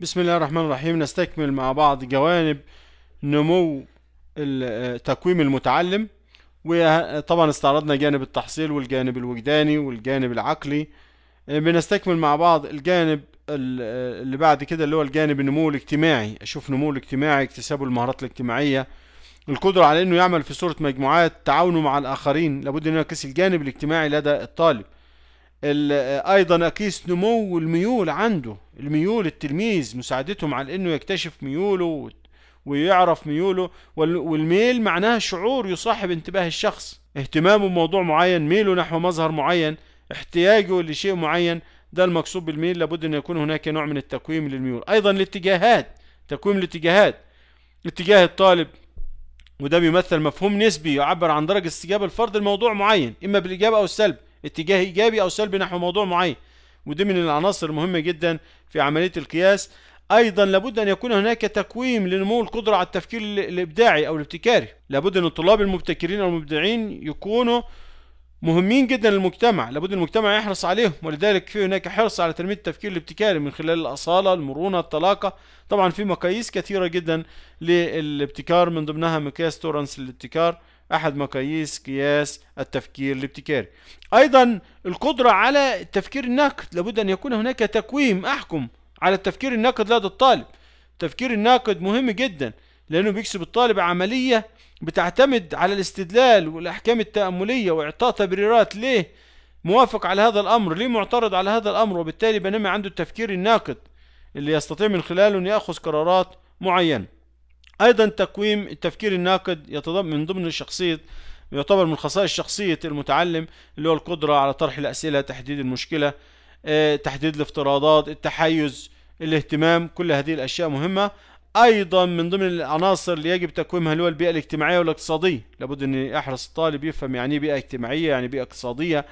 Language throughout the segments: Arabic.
بسم الله الرحمن الرحيم نستكمل مع بعض جوانب نمو تقويم المتعلم وطبعا استعرضنا جانب التحصيل والجانب الوجداني والجانب العقلي بنستكمل مع بعض الجانب اللي بعد كده اللي هو الجانب النمو الاجتماعي اشوف نمو الاجتماعي اكتسابه المهارات الاجتماعيه القدره على انه يعمل في صوره مجموعات تعاونه مع الاخرين لابد ان يكسي الجانب الاجتماعي لدى الطالب ايضا اقيس نمو الميول عنده الميول التلميذ مساعدتهم على انه يكتشف ميوله ويعرف ميوله والميل معناها شعور يصاحب انتباه الشخص اهتمامه بموضوع معين ميله نحو مظهر معين احتياجه لشيء معين ده المقصود بالميل لابد ان يكون هناك نوع من التقويم للميول ايضا الاتجاهات تقويم الاتجاهات اتجاه الطالب وده بيمثل مفهوم نسبي يعبر عن درجة استجابة الفرد لموضوع معين إما بالإجابة أو السلب اتجاه ايجابي او سلبي نحو موضوع معين ودي من العناصر المهمه جدا في عمليه القياس ايضا لابد ان يكون هناك تقويم لنمو القدره على التفكير الابداعي او الابتكاري لابد ان الطلاب المبتكرين او المبدعين يكونوا مهمين جدا للمجتمع لابد المجتمع يحرص عليهم ولذلك في هناك حرص على تنميه التفكير الابتكاري من خلال الاصاله المرونه الطلاقه طبعا في مقاييس كثيره جدا للابتكار من ضمنها مقياس تورنس للابتكار أحد مقاييس قياس التفكير الابتكاري أيضا القدرة على التفكير الناقد لابد أن يكون هناك تقويم أحكم على التفكير الناقد لدى الطالب التفكير الناقد مهم جدا لأنه بيكسب الطالب عملية بتعتمد على الاستدلال والأحكام التأملية وإعطاء تبريرات ليه موافق على هذا الأمر ليه معترض على هذا الأمر وبالتالي بنمي عنده التفكير الناقد اللي يستطيع من خلاله أن يأخذ قرارات معينة أيضا تقويم التفكير الناقد يتضمن من ضمن شخصية يعتبر من خصائص شخصية المتعلم اللي هو القدرة على طرح الأسئلة تحديد المشكلة آه، تحديد الافتراضات التحيز الاهتمام كل هذه الأشياء مهمة أيضا من ضمن العناصر اللي يجب تقويمها اللي هو البيئة الاجتماعية والاقتصادية لابد أن يحرص الطالب يفهم يعني إيه بيئة اجتماعية يعني بيئة اقتصادية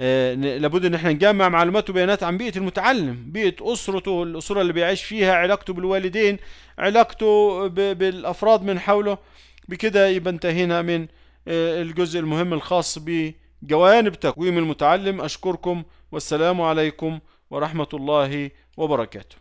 آه، لابد ان احنا نجمع معلومات وبيانات عن بيئه المتعلم بيئه اسرته الاسره اللي بيعيش فيها علاقته بالوالدين علاقته بالافراد من حوله بكده يبقى انتهينا من آه، الجزء المهم الخاص بجوانب تقويم المتعلم اشكركم والسلام عليكم ورحمه الله وبركاته